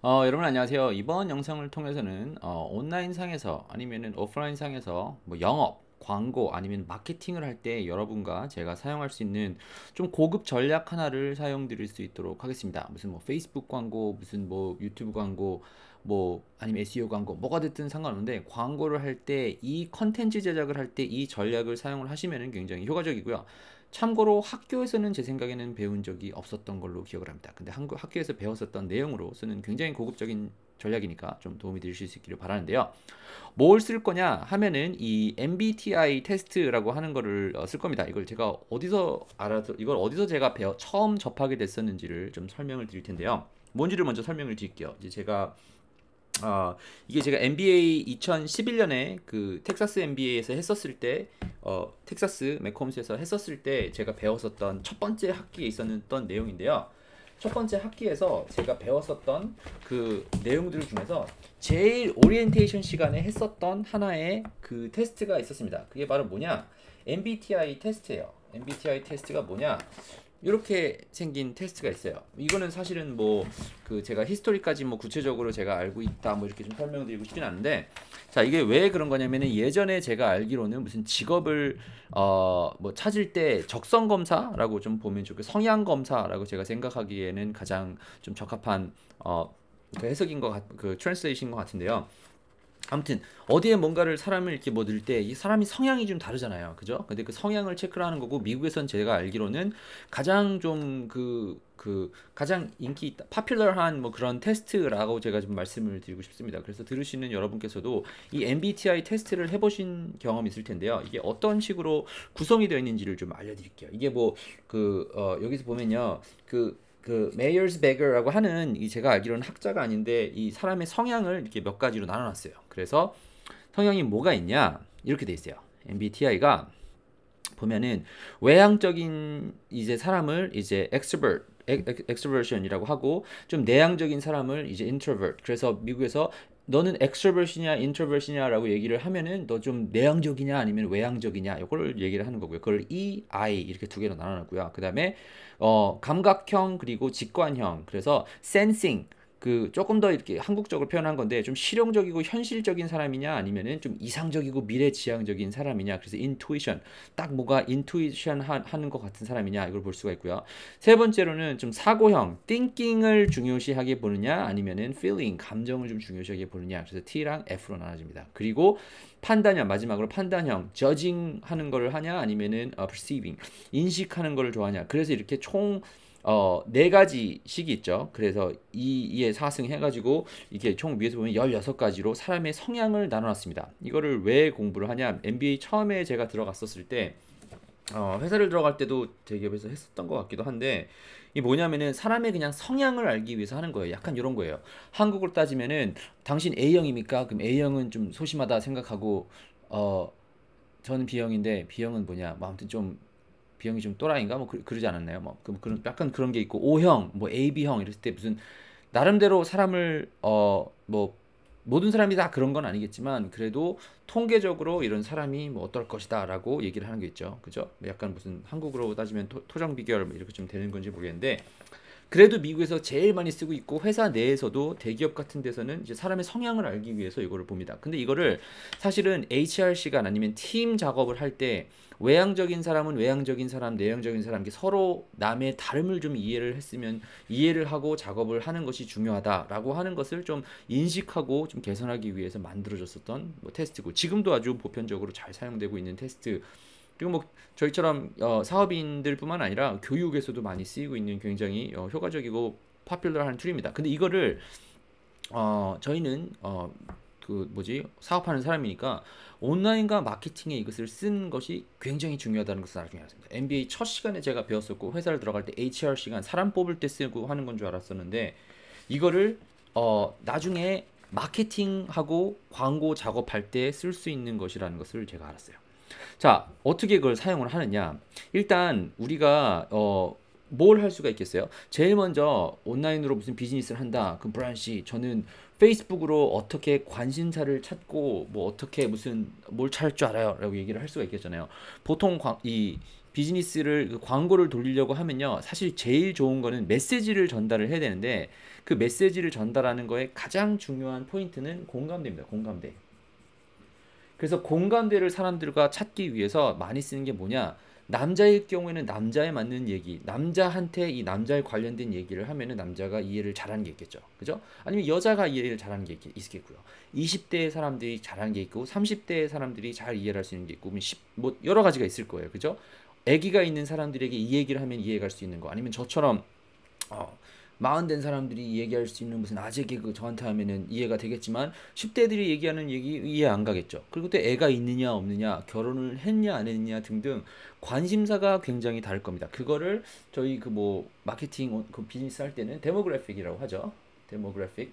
어, 여러분 안녕하세요. 이번 영상을 통해서는 어, 온라인 상에서 아니면 오프라인 상에서 뭐 영업 광고 아니면 마케팅을 할 때 여러분과 제가 사용할 수 있는 좀 고급 전략 하나를 사용 드릴 수 있도록 하겠습니다. 무슨 뭐 페이스북 광고, 무슨 뭐 유튜브 광고, 뭐 아니면 SEO 광고 뭐가 됐든 상관없는데 광고를 할 때 이 컨텐츠 제작을 할 때 이 전략을 사용을 하시면 굉장히 효과적이고요. 참고로 학교에서는 제 생각에는 배운 적이 없었던 걸로 기억을 합니다. 근데 한국 학교에서 배웠었던 내용으로 쓰는 굉장히 고급적인 전략이니까 좀 도움이 되실 수 있기를 바라는데요. 뭘 쓸 거냐 하면은 이 MBTI 테스트라고 하는 거를 어, 쓸 겁니다. 이걸 제가 어디서 알아서 이걸 어디서 제가 배워 처음 접하게 됐었는지를 좀 설명을 드릴 텐데요. 뭔지를 먼저 설명을 드릴게요. 이제 제가 어, 이게 제가 NBA 2011년에 그 텍사스 NBA에서 했었을 때, 어, 텍사스 맥홈스에서 했었을 때 제가 배웠었던 첫 번째 학기에 있었던 내용인데요. 첫 번째 학기에서 제가 배웠었던 그 내용들 중에서 제일 오리엔테이션 시간에 했었던 하나의 그 테스트가 있었습니다. 그게 바로 뭐냐? MBTI 테스트예요. MBTI 테스트가 뭐냐? 이렇게 생긴 테스트가 있어요. 이거는 사실은 뭐 그 제가 히스토리까지 뭐 구체적으로 제가 알고 있다 뭐 이렇게 좀 설명드리고 싶진 않은데 자 이게 왜 그런 거냐면은 예전에 제가 알기로는 무슨 직업을 어 뭐 찾을 때 적성 검사라고 좀 보면 좋고 성향 검사라고 제가 생각하기에는 가장 좀 적합한 어그 해석인 것같그 트랜스레이션인 것 같은데요. 아무튼 어디에 뭔가를 사람을 이렇게 뭐 넣을 때 이 사람이 성향이 좀 다르잖아요. 그죠? 근데 그 성향을 체크를 하는 거고 미국에선 제가 알기로는 가장 좀 그그 그 가장 인기 있다, 파퓰러한 뭐 그런 테스트라고 제가 좀 말씀을 드리고 싶습니다. 그래서 들으시는 여러분께서도 이 MBTI 테스트를 해보신 경험이 있을 텐데요. 이게 어떤 식으로 구성이 되어 있는지를 좀 알려드릴게요. 이게 뭐그 어, 여기서 보면요, 그그 메이어스 베거라고 하는 이 제가 알기로는 학자가 아닌데 이 사람의 성향을 이렇게 몇 가지로 나눠놨어요. 그래서 성향이 뭐가 있냐 이렇게 돼 있어요. MBTI가 보면은 외향적인 이제 사람을 이제 extrovert 엑스버션이라고 하고 좀 내향적인 사람을 이제 introvert 그래서 미국에서 너는 엑스트로버시냐 인트로버시냐라고 얘기를 하면은 너 좀 내향적이냐 아니면 외향적이냐 이걸 얘기를 하는 거고요. 그걸 E, I 이렇게 두 개로 나눠놨고요. 그 다음에 어, 감각형 그리고 직관형 그래서 sensing 그 조금 더 이렇게 한국적으로 표현한 건데 좀 실용적이고 현실적인 사람이냐 아니면은 좀 이상적이고 미래지향적인 사람이냐 그래서 인투이션 딱 뭐가 인투이션 하는 것 같은 사람이냐 이걸 볼 수가 있고요 세 번째로는 좀 사고형 thinking을 중요시하게 보느냐 아니면은 feeling 감정을 좀 중요시하게 보느냐 그래서 T랑 F로 나눠집니다 그리고 판단형 마지막으로 판단형 judging 하는 거를 하냐 아니면은 uh, perceiving 인식하는 거를 좋아하냐 그래서 이렇게 총 어, 네 가지 식이 있죠. 그래서 이 2에 4승 해가지고 이게 총 위에서 보면 16가지로 사람의 성향을 나눠놨습니다. 이거를 왜 공부를 하냐. MBA 처음에 제가 들어갔었을 때 어, 회사를 들어갈 때도 대기업에서 했었던 것 같기도 한데 이 뭐냐면은 사람의 그냥 성향을 알기 위해서 하는 거예요. 약간 이런 거예요. 한국을 따지면은 당신 A형입니까? 그럼 A형은 좀 소심하다 생각하고 어 저는 B형인데 B형은 뭐냐? 뭐 아무튼 좀 B형이 좀 또라이인가 뭐 그, 러지 않았나요? 뭐그 그런 약간 그런 게 있고 O형, 뭐 AB형 이랬을 때 무슨 나름대로 사람을 어 뭐 모든 사람이 다 그런 건 아니겠지만 그래도 통계적으로 이런 사람이 뭐 어떨 것이다라고 얘기를 하는 게 있죠. 그죠? 뭐 약간 무슨 한국으로 따지면 토, 정 비결 뭐 이렇게 좀 되는 건지 모르겠는데 그래도 미국에서 제일 많이 쓰고 있고 회사 내에서도 대기업 같은 데서는 이제 사람의 성향을 알기 위해서 이거를 봅니다. 근데 이거를 사실은 HR c 가 아니면 팀 작업을 할 때 외향적인 사람은 외향적인 사람, 내향적인 사람 이렇게 서로 남의 다름을 좀 이해를 했으면 이해를 하고 작업을 하는 것이 중요하다라고 하는 것을 좀 인식하고 좀 개선하기 위해서 만들어졌었던 뭐 테스트고 지금도 아주 보편적으로 잘 사용되고 있는 테스트 그리고 뭐 저희처럼 어, 사업인들뿐만 아니라 교육에서도 많이 쓰이고 있는 굉장히 어, 효과적이고 파퓰러한 툴입니다. 근데 이거를 어, 저희는 어, 그 뭐지 사업하는 사람이니까 온라인과 마케팅에 이것을 쓴 것이 굉장히 중요하다는 것을 나중에 알았습니다. MBA 첫 시간에 제가 배웠었고 회사를 들어갈 때 HR 시간 사람 뽑을 때 쓰고 하는 건 줄 알았었는데 이거를 어, 나중에 마케팅하고 광고 작업할 때 쓸 수 있는 것이라는 것을 제가 알았어요. 자, 어떻게 그걸 사용을 하느냐? 일단 우리가 어, 뭘 할 수가 있겠어요? 제일 먼저 온라인으로 무슨 비즈니스를 한다. 그브란시 저는 페이스북으로 어떻게 관심사를 찾고 뭐 어떻게 무슨 뭘 찾을 줄 알아요라고 얘기를 할 수가 있겠잖아요. 보통 광, 이 비즈니스를 그 광고를 돌리려고 하면요. 사실 제일 좋은 거는 메시지를 전달을 해야 되는데 그 메시지를 전달하는 거에 가장 중요한 포인트는 공감대입니다. 공감대. 그래서 공감대를 사람들과 찾기 위해서 많이 쓰는 게 뭐냐? 남자일 경우에는 남자에 맞는 얘기, 남자한테 이 남자에 관련된 얘기를 하면은 남자가 이해를 잘하는 게 있겠죠. 그죠? 아니면 여자가 이해를 잘하는 게 있겠고요. 20대의 사람들이 잘하는 게 있고, 30대의 사람들이 잘이해할수 있는 게 있고, 뭐, 뭐 여러 가지가 있을 거예요. 그죠? 아기가 있는 사람들에게 이 얘기를 하면 이해할 수 있는 거, 아니면 저처럼 어, 마흔 된 사람들이 얘기할 수 있는 무슨 아재 개그 저한테 하면은 이해가 되겠지만 10대들이 얘기하는 얘기 이해 안 가겠죠. 그리고 또 애가 있느냐 없느냐 결혼을 했냐 안 했느냐 등등 관심사가 굉장히 다를 겁니다. 그거를 저희 그 뭐 마케팅 그 비즈니스 할 때는 데모그래픽이라고 하죠. 데모그래픽.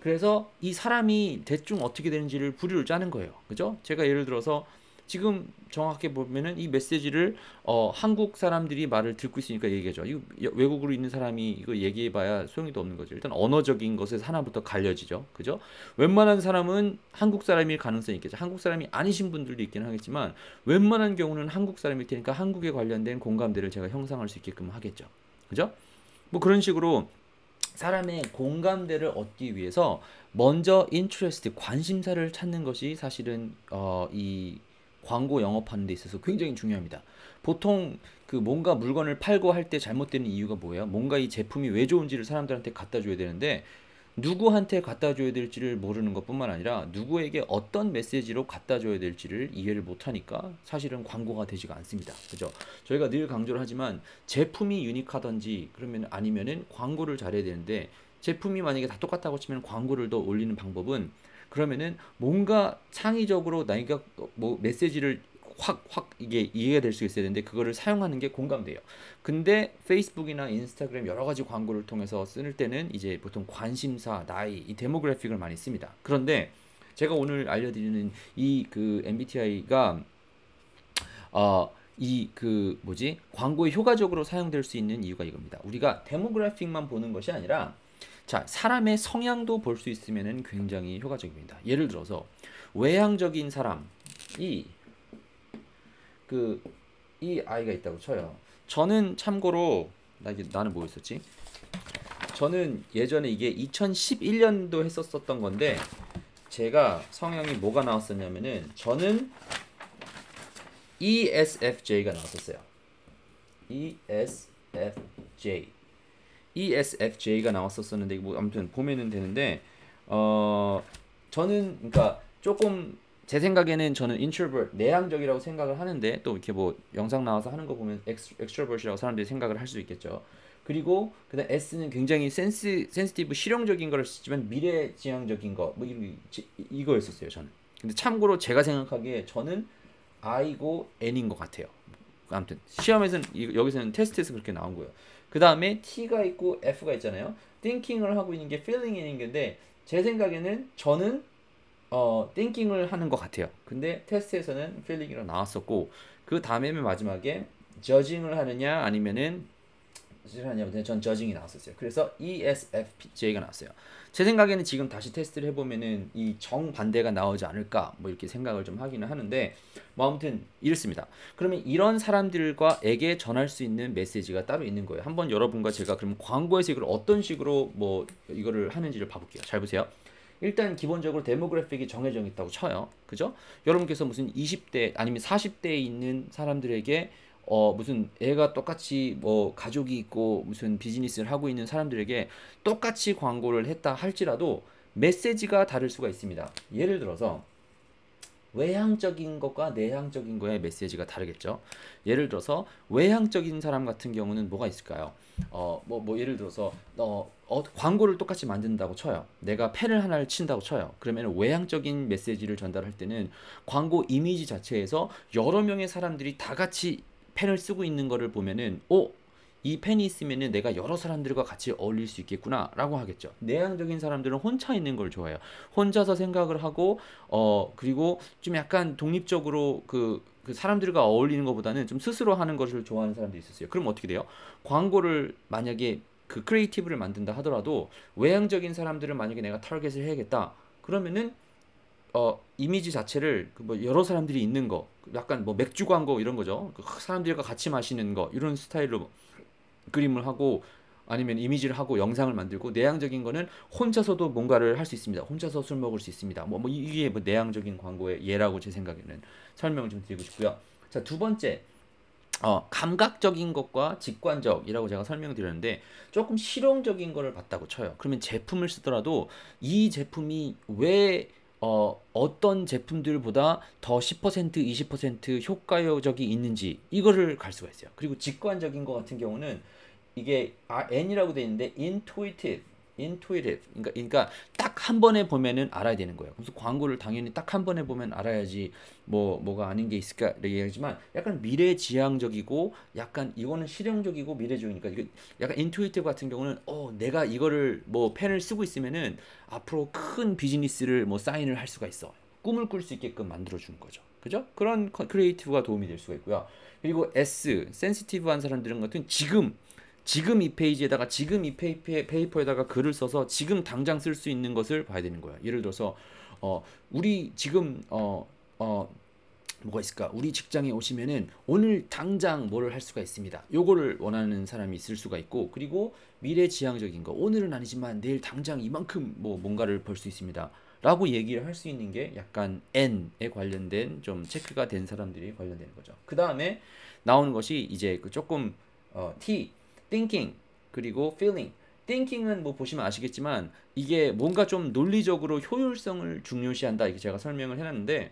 그래서 이 사람이 대충 어떻게 되는지를 부류를 짜는 거예요. 그죠? 제가 예를 들어서 지금 정확하게 보면은 이 메시지를 어, 한국 사람들이 말을 듣고 있으니까 얘기하죠. 이 외국으로 있는 사람이 이거 얘기해봐야 소용이 없는 거죠. 일단 언어적인 것에 하나부터 갈려지죠. 그죠? 웬만한 사람은 한국 사람일 가능성이 있겠죠. 한국 사람이 아니신 분들도 있긴 하겠지만 웬만한 경우는 한국 사람일 테니까 한국에 관련된 공감대를 제가 형성할 수 있게끔 하겠죠. 그죠? 뭐 그런 식으로 사람의 공감대를 얻기 위해서 먼저 인트레스트 관심사를 찾는 것이 사실은 어, 이 광고 영업하는 데 있어서 굉장히 중요합니다. 보통 그 뭔가 물건을 팔고 할 때 잘못되는 이유가 뭐예요? 뭔가 이 제품이 왜 좋은지를 사람들한테 갖다 줘야 되는데 누구한테 갖다 줘야 될지를 모르는 것뿐만 아니라 누구에게 어떤 메시지로 갖다 줘야 될지를 이해를 못하니까 사실은 광고가 되지가 않습니다. 그죠? 저희가 늘 강조를 하지만 제품이 유니크하든지 그러면 아니면은 광고를 잘해야 되는데 제품이 만약에 다 똑같다고 치면 광고를 더 올리는 방법은 그러면은 뭔가 창의적으로 나이가 뭐 메시지를 확, 확 이게 이해가 될 수 있어야 되는데 그거를 사용하는 게 공감돼요. 근데 페이스북이나 인스타그램 여러 가지 광고를 통해서 쓰는 때는 이제 보통 관심사, 나이, 이 데모그래픽을 많이 씁니다. 그런데 제가 오늘 알려드리는 이 그 MBTI가 어, 이 그 뭐지 광고에 효과적으로 사용될 수 있는 이유가 이겁니다. 우리가 데모그래픽만 보는 것이 아니라 자, 사람의 성향도 볼 수 있으면 굉장히 효과적입니다. 예를 들어서 외향적인 사람이 그이 아이가 있다고 쳐요. 저는 참고로 나 이게 나는 뭐 했었지? 저는 예전에 이게 2011년도 했었었던 건데 제가 성향이 뭐가 나왔었냐면은 저는 ESFJ가 나왔었어요. ESFJ. ESFJ가 나왔었었는데 뭐 아무튼 보면은 되는데 어 저는 그러니까 조금 제 생각에는 저는 introvert 내향적이라고 생각을 하는데 또 이렇게 뭐 영상 나와서 하는 거 보면 extrovert이라고 사람들이 생각을 할 수 있겠죠. 그리고 그다음 S는 굉장히 센스 센스티브 실용적인 걸 쓰지만 미래 지향적인 거뭐 이거였었어요 저는. 근데 참고로 제가 생각하기에 저는 I고 N인 것 같아요. 아무튼 시험에서는 여기서는 테스트에서 그렇게 나온 거예요. 그 다음에 T가 있고 F가 있잖아요. thinking을 하고 있는 게 feeling이 있는 건데 제 생각에는 저는 어, thinking을 하는 것 같아요. 근데 테스트에서는 feeling으로 나왔었고 그 다음에 마지막에 judging을 하느냐 아니면은 무엇을 하냐면 전 저징이 나왔었어요. 그래서 ESFJ가 나왔어요. 제 생각에는 지금 다시 테스트를 해보면은 이 정반대가 나오지 않을까 뭐 이렇게 생각을 좀 하기는 하는데 뭐 아무튼 이렇습니다. 그러면 이런 사람들과에게 전할 수 있는 메시지가 따로 있는 거예요. 한번 여러분과 제가 그럼 광고에서 이걸 어떤 식으로 뭐 이거를 하는지를 봐볼게요. 잘 보세요. 일단 기본적으로 데모그래픽이 정해져 있다고 쳐요. 그죠? 여러분께서 무슨 20대 아니면 40대에 있는 사람들에게 어 무슨 애가 똑같이 뭐 가족이 있고 무슨 비즈니스를 하고 있는 사람들에게 똑같이 광고를 했다 할지라도 메시지가 다를 수가 있습니다. 예를 들어서 외향적인 것과 내향적인 것의 메시지가 다르겠죠. 예를 들어서 외향적인 사람 같은 경우는 뭐가 있을까요? 어, 뭐, 뭐 예를 들어서 어, 어, 광고를 똑같이 만든다고 쳐요. 내가 펜을 하나를 친다고 쳐요. 그러면 외향적인 메시지를 전달할 때는 광고 이미지 자체에서 여러 명의 사람들이 다 같이 펜을 쓰고 있는 거를 보면은 오! 어, 이 펜이 있으면 내가 여러 사람들과 같이 어울릴 수 있겠구나 라고 하겠죠 내향적인 사람들은 혼자 있는 걸 좋아해요 혼자서 생각을 하고 어 그리고 좀 약간 독립적으로 그, 그 사람들과 어울리는 것보다는 좀 스스로 하는 것을 좋아하는 사람들이 있었어요 그럼 어떻게 돼요 광고를 만약에 그 크리에이티브를 만든다 하더라도 외향적인 사람들을 만약에 내가 타겟을 해야겠다 그러면은 어, 이미지 자체를 그 뭐 여러 사람들이 있는 거, 약간 뭐 맥주 광고 이런 거죠. 그 사람들과 같이 마시는 거 이런 스타일로 그림을 하고 아니면 이미지를 하고 영상을 만들고 내향적인 거는 혼자서도 뭔가를 할 수 있습니다. 혼자서 술 먹을 수 있습니다. 뭐, 뭐 이게 뭐 내향적인 광고의 예라고 제 생각에는 설명을 좀 드리고 싶고요. 자두 번째 어, 감각적인 것과 직관적이라고 제가 설명드렸는데 조금 실용적인 거를 봤다고 쳐요. 그러면 제품을 쓰더라도 이 제품이 왜 어, 어떤 제품들보다 더 10%, 20% 효과적이 있는지 이거를 갈 수가 있어요. 그리고 직관적인 것 같은 경우는 이게 아, N이라고 되어 있는데 intuitive intuitive. 그러니까, 그러니까 딱 한 번에 보면은 알아야 되는 거예요. 그래서 광고를 당연히 딱 한 번에 보면 알아야지 뭐 뭐가 아닌 게 있을까 얘기하지만 약간 미래 지향적이고 약간 이거는 실용적이고 미래적이니까 이거 약간 인투이티브 같은 경우는 어 내가 이거를 뭐 펜을 쓰고 있으면은 앞으로 큰 비즈니스를 뭐 사인을 할 수가 있어. 꿈을 꿀 수 있게끔 만들어 주는 거죠. 그죠? 그런 크리에이티브가 도움이 될 수가 있고요. 그리고 S, 센시티브한 사람들은 같은 지금 지금 이 페이지에다가 지금 이 페이퍼, 페이퍼에다가 글을 써서 지금 당장 쓸 수 있는 것을 봐야 되는 거야. 예를 들어서 어 우리 지금 어 어, 뭐가 있을까? 우리 직장에 오시면은 오늘 당장 뭐를 할 수가 있습니다. 요거를 원하는 사람이 있을 수가 있고 그리고 미래지향적인 거 오늘은 아니지만 내일 당장 이만큼 뭐 뭔가를 벌 수 있습니다. 라고 얘기를 할 수 있는 게 약간 N에 관련된 좀 체크가 된 사람들이 관련되는 거죠. 그 다음에 나오는 것이 이제 그 조금 어, T thinking 그리고 feeling thinking은 뭐 보시면 아시겠지만 이게 뭔가 좀 논리적으로 효율성을 중요시한다 이렇게 제가 설명을 해놨는데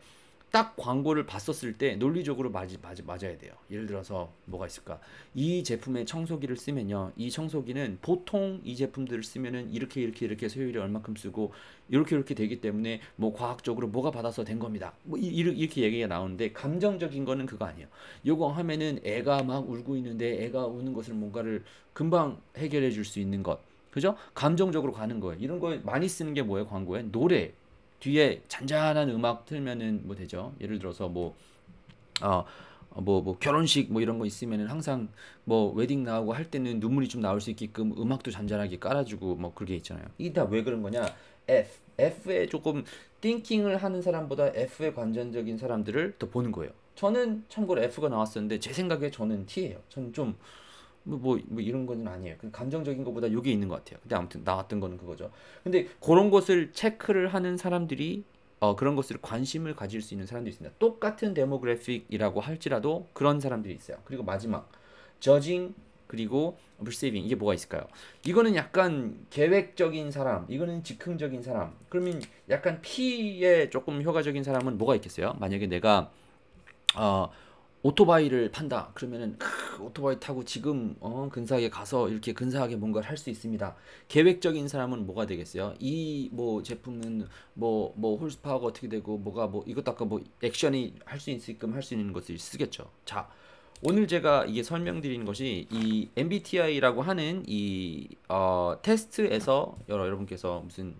딱 광고를 봤었을 때 논리적으로 맞이, 맞이, 맞아야 돼요. 예를 들어서 뭐가 있을까? 이제품의 청소기를 쓰면요. 이 청소기는 보통 이 제품들을 쓰면은 이렇게 이렇게 이렇게 소요율이 얼마큼 쓰고 이렇게 이렇게 되기 때문에 뭐 과학적으로 뭐가 받아서 된 겁니다. 뭐 이, 이렇게 얘기가 나오는데 감정적인 거는 그거 아니에요. 요거 하면은 애가 막 울고 있는데 애가 우는 것을 뭔가를 금방 해결해 줄 수 있는 것. 그죠? 감정적으로 가는 거예요. 이런 거 많이 쓰는 게 뭐예요? 광고에 노래, 뒤에 잔잔한 음악 틀면은 뭐 되죠. 예를 들어서 뭐 어, 뭐, 뭐, 결혼식 뭐 이런 거 있으면은 항상 뭐 웨딩 나오고 할 때는 눈물이 좀 나올 수 있게끔 음악도 잔잔하게 깔아주고 뭐 그게 있잖아요. 이게 다왜 그런 거냐? F. F에 조금 띵킹을 하는 사람보다 F에 관전적인 사람들을 더 보는 거예요. 저는 참고로 F가 나왔었는데 제 생각에 저는 T예요. 저는 좀 뭐, 뭐, 뭐 이런 건 아니에요. 감정적인 것보다 요게 있는 것 같아요. 근데 아무튼 나왔던 거는 그거죠. 근데 그런 것을 체크를 하는 사람들이 어, 그런 것을 관심을 가질 수 있는 사람들이 있습니다. 똑같은 데모그래픽이라고 할지라도 그런 사람들이 있어요. 그리고 마지막 j u 그리고 p e r c e 이게 뭐가 있을까요? 이거는 약간 계획적인 사람, 이거는 즉흥적인 사람. 그러면 약간 P에 조금 효과적인 사람은 뭐가 있겠어요? 만약에 내가 어 오토바이를 판다. 그러면은 크, 오토바이 타고 지금 어, 근사하게 가서 이렇게 근사하게 뭔가를 할 수 있습니다. 계획적인 사람은 뭐가 되겠어요? 이 뭐 제품은 뭐뭐 뭐 홀스파워가 어떻게 되고 뭐가 뭐 이것도 아까 뭐 액션이 할 수 있게끔 할 수 있는 것을 쓰겠죠. 자, 오늘 제가 이게 설명드리는 것이 이 MBTI라고 하는 이 어, 테스트에서 여러분께서 무슨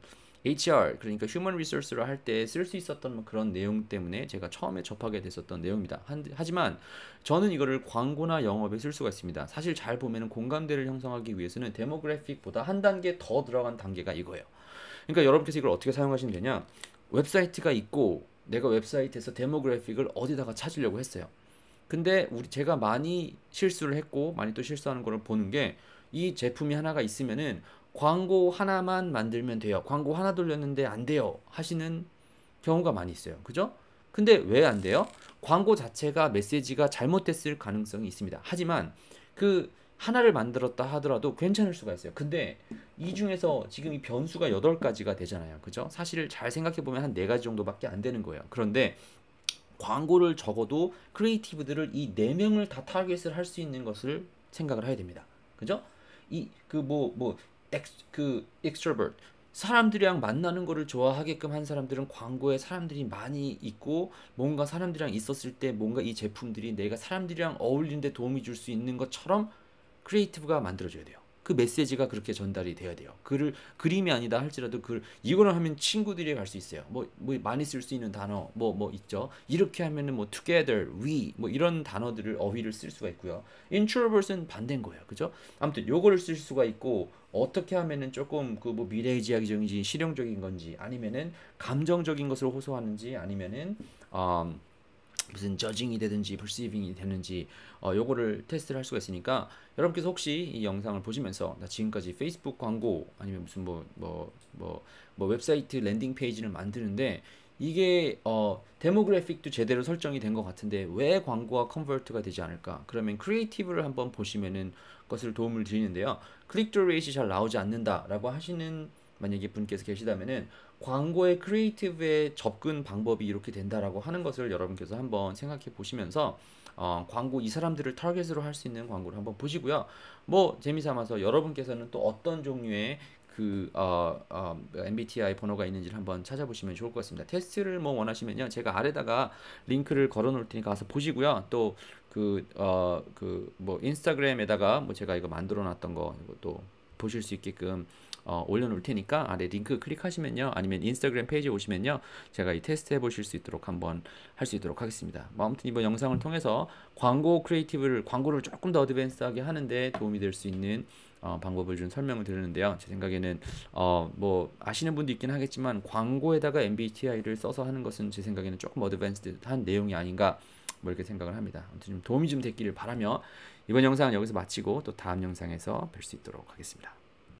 HR 그러니까 휴먼 리 a 스를할 때 쓸 수 있었던 그런 내용 때문에 제가 처음에 접하게 됐었던 내용입니다. 하지만 저는 이거를 광고나 영업에 쓸 수가 있습니다. 사실 잘 보면 공감대를 형성하기 위해서는 데모그래픽보다 한 단계 더 들어간 단계가 이거예요. 그러니까 여러분께서 이걸 어떻게 사용하시면 되냐? 웹사이트가 있고 내가 웹사이트에서 데모그래픽을 어디다가 찾으려고 했어요. 근데 우리 제가 많이 실수를 했고 많이 또 실수하는 걸 보는 게 이 제품이 하나가 있으면은 광고 하나만 만들면 돼요. 광고 하나 돌렸는데 안 돼요. 하시는 경우가 많이 있어요. 그죠? 근데 왜 안 돼요? 광고 자체가 메시지가 잘못됐을 가능성이 있습니다. 하지만 그 하나를 만들었다 하더라도 괜찮을 수가 있어요. 근데 이 중에서 지금 이 변수가 8가지가 되잖아요. 그죠? 사실 잘 생각해보면 한 4가지 정도밖에 안 되는 거예요. 그런데 광고를 적어도 크리에이티브들을 이 4명을 다 타겟을 할 수 있는 것을 생각을 해야 됩니다. 그죠? 이 그 뭐뭐 뭐그 extrovert 사람들이랑 만나는 거를 좋아하게끔 한 사람들은 광고에 사람들이 많이 있고 뭔가 사람들이랑 있었을 때 뭔가 이 제품들이 내가 사람들이랑 어울리는데 도움이 줄 수 있는 것처럼 크리에이티브가 만들어져야 돼요. 그 메시지가 그렇게 전달이 돼야 돼요. 글을 그림이 아니다 할지라도 글 이거를 하면 친구들이 갈 수 있어요. 뭐뭐 뭐 많이 쓸 수 있는 단어 뭐뭐 뭐 있죠. 이렇게 하면은 뭐 together, we 뭐 이런 단어들을 어휘를 쓸 수가 있고요. introvert은 반대인 거예요. 그죠? 아무튼 요거를 쓸 수가 있고 어떻게 하면은 조금 그 뭐 미래지향적인지 의 실용적인 건지 아니면은 감정적인 것을 호소하는지 아니면은 음 무슨 저징이 되든지 불시빙이 되는지 어, 요거를 테스트를 할 수가 있으니까 여러분께서 혹시 이 영상을 보시면서 나 지금까지 페이스북 광고 아니면 무슨 뭐 뭐뭐뭐 뭐, 뭐, 뭐 웹사이트 랜딩 페이지를 만드는데 이게 어 데모그래픽도 제대로 설정이 된 것 같은데 왜 광고와 컨버트가 되지 않을까? 그러면 크리에이티브를 한번 보시면은 것을 도움을 드리는데요. 클릭 드 레이시 잘 나오지 않는다라고 하시는 만약에 분께서 계시다면은 광고의 크리에이티브의 접근 방법이 이렇게 된다라고 하는 것을 여러분께서 한번 생각해 보시면서 어, 광고 이 사람들을 타겟으로 할 수 있는 광고를 한번 보시고요. 뭐 재미삼아서 여러분께서는 또 어떤 종류의 그 어, 어, MBTI 번호가 있는지를 한번 찾아보시면 좋을 것 같습니다. 테스트를 뭐 원하시면요, 제가 아래다가 링크를 걸어놓을 테니까 가서 보시고요. 또 그 어 그 뭐 인스타그램에다가 뭐 제가 이거 만들어놨던 거이 보실 수 있게끔 어, 올려놓을 테니까 아래 네, 링크 클릭하시면요. 아니면 인스타그램 페이지 에 오시면요. 제가 이 테스트 해보실 수 있도록 한번 할 수 있도록 하겠습니다. 뭐 아무튼 이번 영상을 통해서 광고 크리에이티브를 광고를 조금 더 어드밴스하게 하는데 도움이 될 수 있는 어, 방법을 좀 설명을 드렸는데요제 생각에는 어, 뭐 아시는 분도 있긴 하겠지만 광고에다가 MBTI를 써서 하는 것은 제 생각에는 조금 어드밴스한 내용이 아닌가 뭐 이렇게 생각을 합니다. 아무튼 좀 도움이 좀 됐기를 바라며 이번 영상은 여기서 마치고 또 다음 영상에서 뵐 수 있도록 하겠습니다.